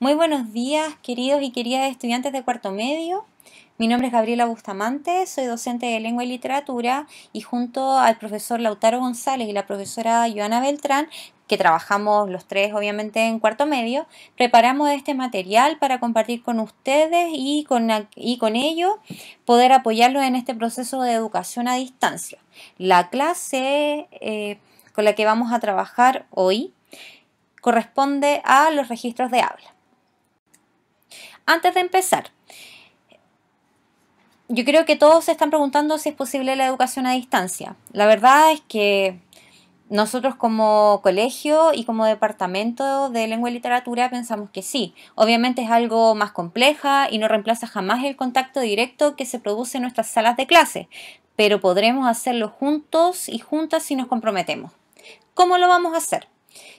Muy buenos días, queridos y queridas estudiantes de cuarto medio. Mi nombre es Gabriela Bustamante, soy docente de lengua y literatura y junto al profesor Lautaro González y la profesora Joana Beltrán, que trabajamos los tres obviamente en cuarto medio, preparamos este material para compartir con ustedes y con, y con ello poder apoyarlos en este proceso de educación a distancia. La clase eh, con la que vamos a trabajar hoy corresponde a los registros de habla. Antes de empezar, yo creo que todos se están preguntando si es posible la educación a distancia. La verdad es que nosotros como colegio y como departamento de lengua y literatura pensamos que sí. Obviamente es algo más compleja y no reemplaza jamás el contacto directo que se produce en nuestras salas de clase, pero podremos hacerlo juntos y juntas si nos comprometemos. ¿Cómo lo vamos a hacer?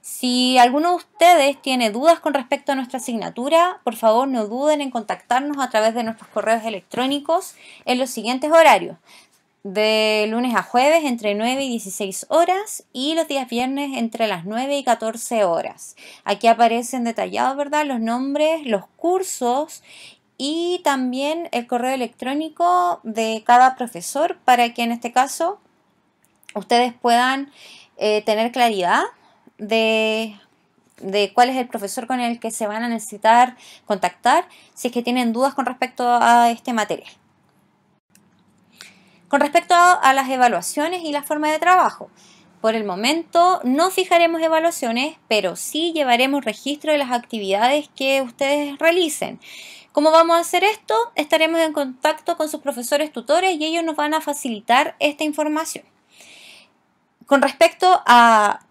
Si alguno de ustedes tiene dudas con respecto a nuestra asignatura, por favor no duden en contactarnos a través de nuestros correos electrónicos en los siguientes horarios. De lunes a jueves entre 9 y 16 horas y los días viernes entre las 9 y 14 horas. Aquí aparecen detallados, ¿verdad? Los nombres, los cursos y también el correo electrónico de cada profesor para que en este caso ustedes puedan eh, tener claridad de, cuál es el profesor con el que se van a necesitar contactar si es que tienen dudas con respecto a este material. Con respecto a las evaluaciones y la forma de trabajo, por el momento no fijaremos evaluaciones, pero sí llevaremos registro de las actividades que ustedes realicen. ¿Cómo vamos a hacer esto? Estaremos en contacto con sus profesores tutores y ellos nos van a facilitar esta información. Con respecto a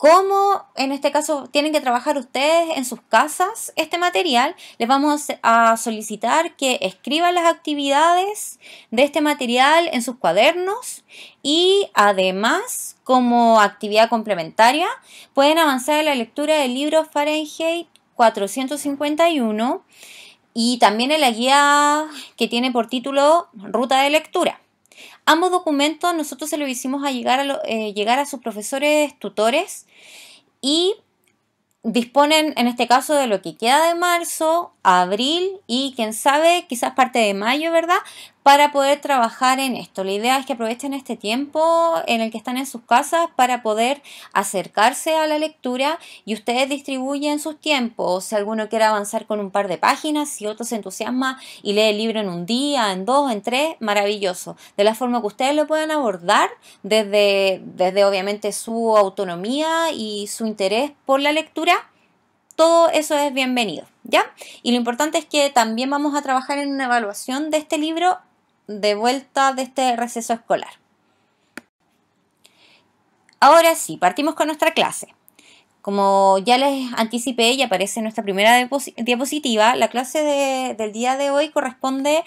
como en este caso, tienen que trabajar ustedes en sus casas este material. Les vamos a solicitar que escriban las actividades de este material en sus cuadernos y además, como actividad complementaria, pueden avanzar en la lectura del libro Fahrenheit 451 y también en la guía que tiene por título Ruta de Lectura. Ambos documentos nosotros se los hicimos a llegar a, eh, llegar a sus profesores tutores y disponen en este caso de lo que queda de marzo, abril y quién sabe, quizás parte de mayo, ¿verdad? para poder trabajar en esto. La idea es que aprovechen este tiempo en el que están en sus casas para poder acercarse a la lectura y ustedes distribuyen sus tiempos. Si alguno quiere avanzar con un par de páginas, si otro se entusiasma y lee el libro en un día, en dos, en tres, maravilloso. De la forma que ustedes lo puedan abordar desde, desde obviamente su autonomía y su interés por la lectura todo eso es bienvenido, ¿ya? Y lo importante es que también vamos a trabajar en una evaluación de este libro de vuelta de este receso escolar. Ahora sí, partimos con nuestra clase. Como ya les anticipé y aparece en nuestra primera diapositiva, la clase del día de hoy corresponde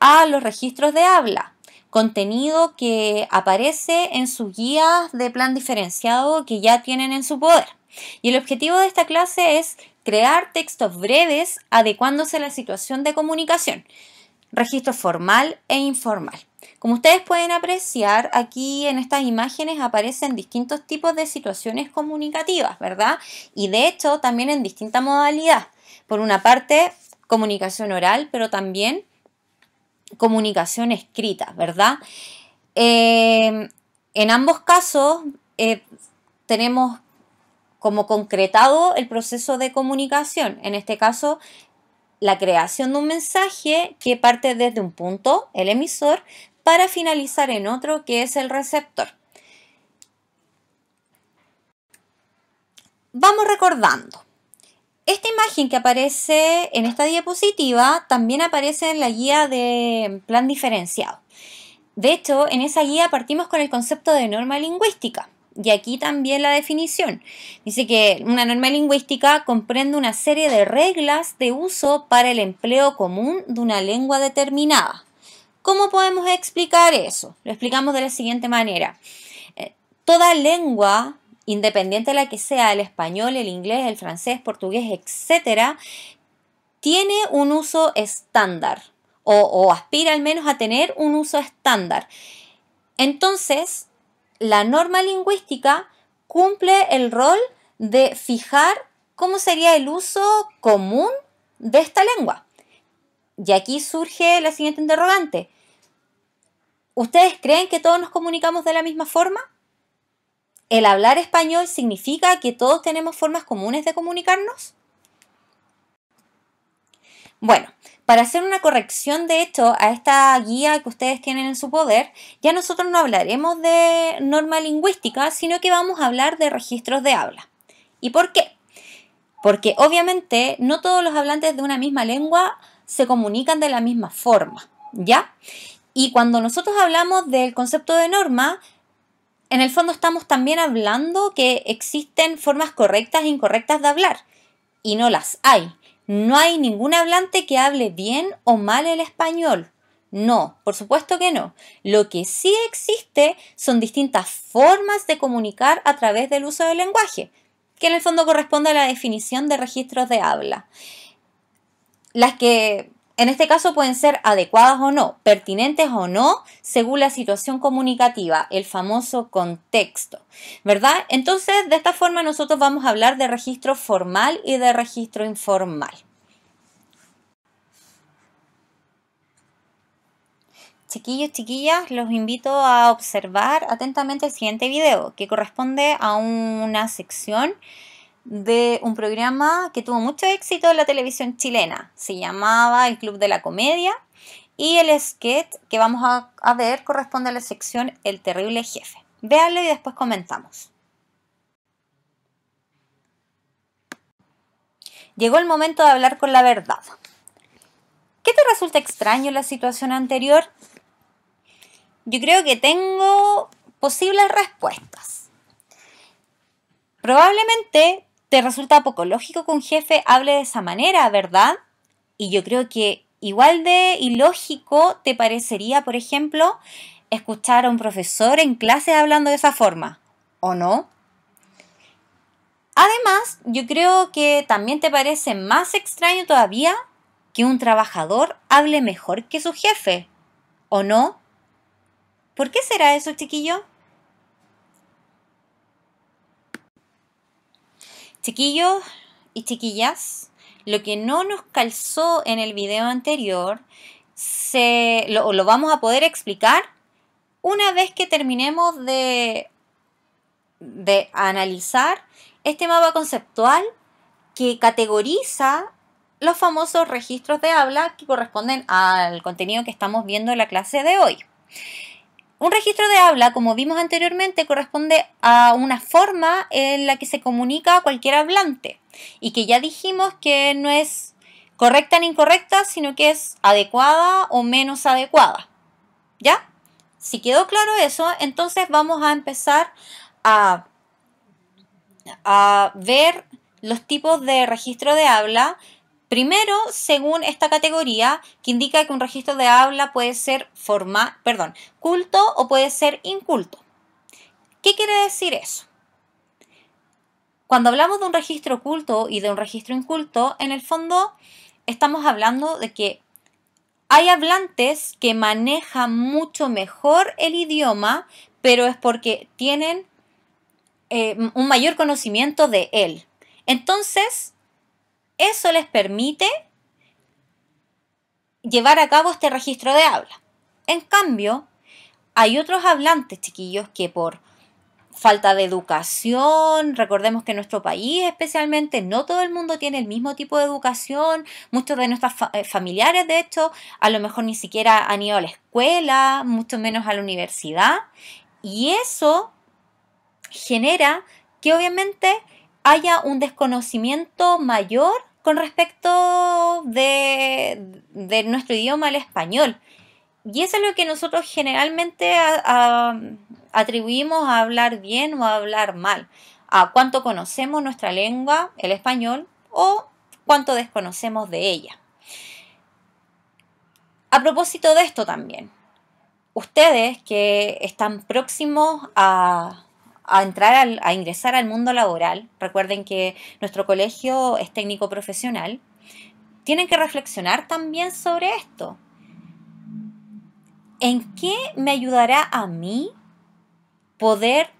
a los registros de habla, contenido que aparece en sus guías de plan diferenciado que ya tienen en su poder. Y el objetivo de esta clase es crear textos breves adecuándose a la situación de comunicación registro formal e informal. Como ustedes pueden apreciar, aquí en estas imágenes aparecen distintos tipos de situaciones comunicativas, ¿verdad? Y de hecho también en distinta modalidad. Por una parte, comunicación oral, pero también comunicación escrita, ¿verdad? Em, en ambos casos eh, tenemos como concretado el proceso de comunicación. En este caso, la creación de un mensaje que parte desde un punto, el emisor, para finalizar en otro que es el receptor. Vamos recordando. Esta imagen que aparece en esta diapositiva también aparece en la guía de plan diferenciado. De hecho, en esa guía partimos con el concepto de norma lingüística. Y aquí también la definición. Dice que una norma lingüística comprende una serie de reglas de uso para el empleo común de una lengua determinada. ¿Cómo podemos explicar eso? Lo explicamos de la siguiente manera. Eh, toda lengua, independiente de la que sea, el español, el inglés, el francés, portugués, etc., tiene un uso estándar o aspira al menos a tener un uso estándar. Entonces, la norma lingüística cumple el rol de fijar cómo sería el uso común de esta lengua. Y aquí surge la siguiente interrogante. ¿Ustedes creen que todos nos comunicamos de la misma forma? ¿El hablar español significa que todos tenemos formas comunes de comunicarnos? Bueno, para hacer una corrección, de hecho, a esta guía que ustedes tienen en su poder, ya nosotros no hablaremos de norma lingüística, sino que vamos a hablar de registros de habla. ¿Y por qué? Porque obviamente no todos los hablantes de una misma lengua se comunican de la misma forma, ¿ya? Y cuando nosotros hablamos del concepto de norma, en el fondo estamos también hablando que existen formas correctas e incorrectas de hablar, y no las hay. No hay ningún hablante que hable bien o mal el español. No, por supuesto que no. Lo que sí existe son distintas formas de comunicar a través del uso del lenguaje, que en el fondo corresponde a la definición de registros de habla. Las que en este caso pueden ser adecuadas o no, pertinentes o no, según la situación comunicativa, el famoso contexto, ¿verdad? Entonces, de esta forma nosotros vamos a hablar de registro formal y de registro informal. Chiquillos, chiquillas, los invito a observar atentamente el siguiente video, que corresponde a una sección de un programa que tuvo mucho éxito en la televisión chilena. Se llamaba El Club de la Comedia y el sketch que vamos a, ver corresponde a la sección El Terrible Jefe. Véanlo y después comentamos. Llegó el momento de hablar con la verdad. ¿Qué te resulta extraño la situación anterior? Yo creo que tengo posibles respuestas. Probablemente te resulta poco lógico que un jefe hable de esa manera, ¿verdad? Y yo creo que igual de ilógico te parecería, por ejemplo, escuchar a un profesor en clase hablando de esa forma, ¿o no? Además, yo creo que también te parece más extraño todavía que un trabajador hable mejor que su jefe, ¿o no? ¿Por qué será eso, chiquillo? Chiquillos y chiquillas, lo que no nos calzó en el video anterior, se, lo, vamos a poder explicar una vez que terminemos de, de analizar este mapa conceptual que categoriza los famosos registros de habla que corresponden al contenido que estamos viendo en la clase de hoy. Un registro de habla, como vimos anteriormente, corresponde a una forma en la que se comunica cualquier hablante y que ya dijimos que no es correcta ni incorrecta, sino que es adecuada o menos adecuada. ¿Ya? Si quedó claro eso, entonces vamos a empezar a, a ver los tipos de registro de habla Primero, según esta categoría, que indica que un registro de habla puede ser perdón, culto o puede ser inculto. ¿Qué quiere decir eso? Cuando hablamos de un registro culto y de un registro inculto, en el fondo estamos hablando de que hay hablantes que manejan mucho mejor el idioma, pero es porque tienen eh, un mayor conocimiento de él. Entonces, eso les permite llevar a cabo este registro de habla. En cambio, hay otros hablantes, chiquillos, que por falta de educación, recordemos que en nuestro país especialmente no todo el mundo tiene el mismo tipo de educación, muchos de nuestros eh, familiares de hecho a lo mejor ni siquiera han ido a la escuela, mucho menos a la universidad, y eso genera que obviamente haya un desconocimiento mayor con respecto de, nuestro idioma, el español. Y eso es lo que nosotros generalmente atribuimos a hablar bien o a hablar mal, a cuánto conocemos nuestra lengua, el español, o cuánto desconocemos de ella. A propósito de esto también, ustedes que están próximos a, a entrar a ingresar al mundo laboral, recuerden que nuestro colegio es técnico profesional, tienen que reflexionar también sobre esto. ¿En qué me ayudará a mí poder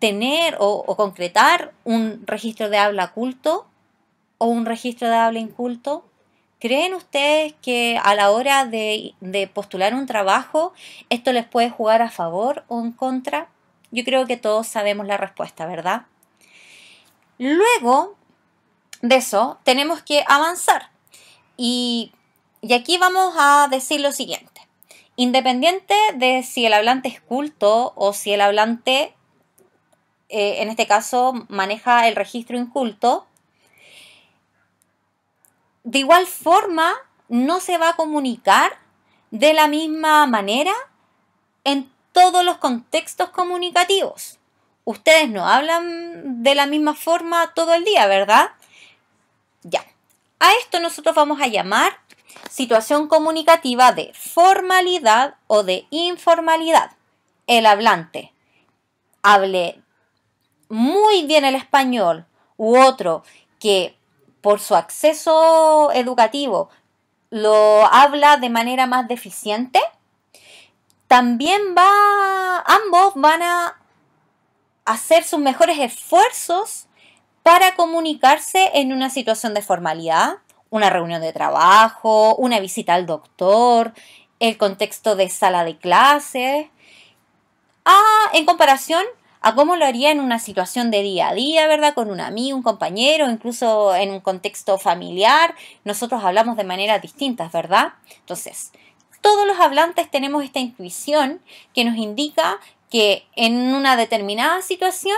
tener o, concretar un registro de habla culto o un registro de habla inculto? ¿Creen ustedes que a la hora de, postular un trabajo esto les puede jugar a favor o en contra? Yo creo que todos sabemos la respuesta, ¿verdad? Luego de eso, tenemos que avanzar. Y, aquí vamos a decir lo siguiente. Independiente de si el hablante es culto o si el hablante, eh, en este caso, maneja el registro inculto, de igual forma no se va a comunicar de la misma manera en todos los contextos comunicativos. Ustedes no hablan de la misma forma todo el día, ¿verdad? Ya. A esto nosotros vamos a llamar situación comunicativa de formalidad o de informalidad. El hablante hable muy bien el español u otro que por su acceso educativo lo habla de manera más deficiente, también va, ambos van a hacer sus mejores esfuerzos para comunicarse en una situación de formalidad, una reunión de trabajo, una visita al doctor, el contexto de sala de clases, en comparación a cómo lo haría en una situación de día a día, ¿verdad? Con un amigo, un compañero, incluso en un contexto familiar. Nosotros hablamos de maneras distintas, ¿verdad? Entonces, todos los hablantes tenemos esta intuición que nos indica que en una determinada situación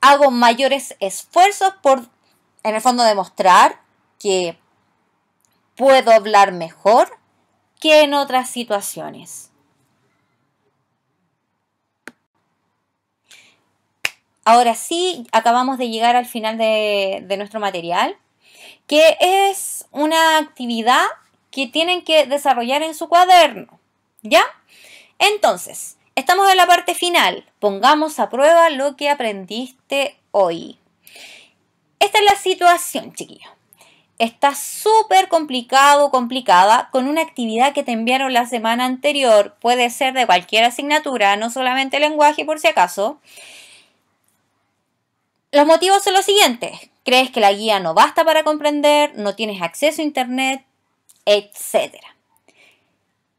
hago mayores esfuerzos por, en el fondo, demostrar que puedo hablar mejor que en otras situaciones. Ahora sí, acabamos de llegar al final de, nuestro material, que es una actividad que tienen que desarrollar en su cuaderno. ¿Ya? Entonces, estamos en la parte final. Pongamos a prueba lo que aprendiste hoy. Esta es la situación, chiquillos. Está súper complicado, complicada, con una actividad que te enviaron la semana anterior. Puede ser de cualquier asignatura, no solamente lenguaje por si acaso. Los motivos son los siguientes. ¿Crees que la guía no basta para comprender? ¿No tienes acceso a Internet? etcétera.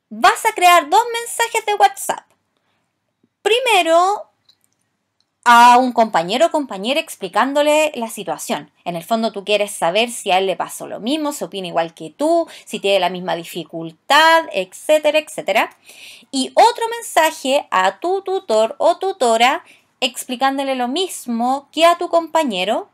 Vas a crear dos mensajes de WhatsApp. Primero, a un compañero o compañera explicándole la situación. En el fondo tú quieres saber si a él le pasó lo mismo, se opina igual que tú, si tiene la misma dificultad, etcétera, etcétera. Y otro mensaje a tu tutor o tutora explicándole lo mismo que a tu compañero,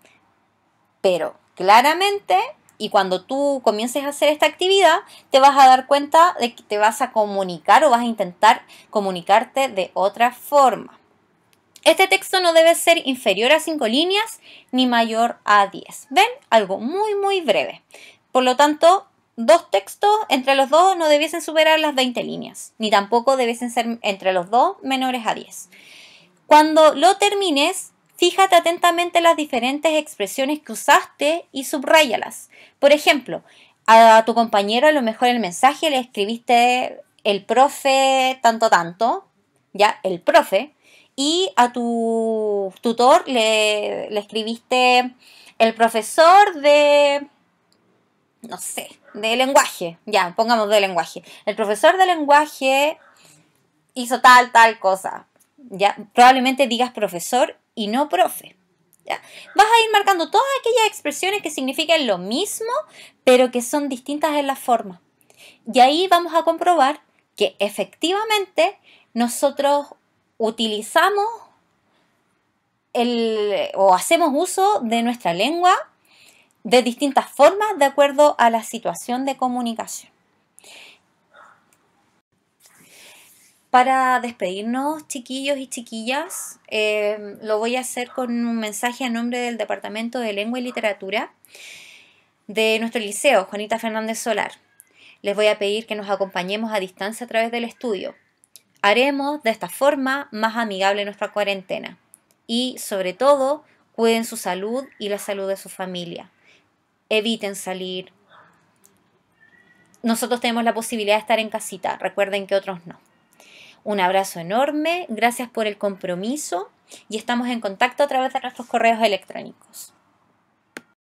pero claramente y cuando tú comiences a hacer esta actividad, te vas a dar cuenta de que te vas a comunicar o vas a intentar comunicarte de otra forma. Este texto no debe ser inferior a 5 líneas ni mayor a 10. ¿Ven? Algo muy, muy breve. Por lo tanto, dos textos entre los dos no debiesen superar las 20 líneas, ni tampoco debiesen ser entre los dos menores a 10. Cuando lo termines, Fíjate atentamente las diferentes expresiones que usaste y subrayalas. Por ejemplo, a tu compañero a lo mejor el mensaje le escribiste el profe tanto tanto, ya, el profe, y a tu tutor le, le escribiste el profesor de, no sé, de lenguaje, ya, pongamos de lenguaje. El profesor de lenguaje hizo tal, tal cosa. Ya, probablemente digas profesor y no profe. ¿ya? Vas a ir marcando todas aquellas expresiones que significan lo mismo, pero que son distintas en la forma. Y ahí vamos a comprobar que efectivamente nosotros utilizamos o hacemos uso de nuestra lengua de distintas formas de acuerdo a la situación de comunicación. Para despedirnos, chiquillos y chiquillas, eh, lo voy a hacer con un mensaje a nombre del Departamento de Lengua y Literatura de nuestro liceo, Juanita Fernández Solar. Les voy a pedir que nos acompañemos a distancia a través del estudio. Haremos de esta forma más amigable nuestra cuarentena. Y, sobre todo, cuiden su salud y la salud de su familia. Eviten salir. Nosotros tenemos la posibilidad de estar en casita, recuerden que otros no. Un abrazo enorme, gracias por el compromiso y estamos en contacto a través de nuestros correos electrónicos.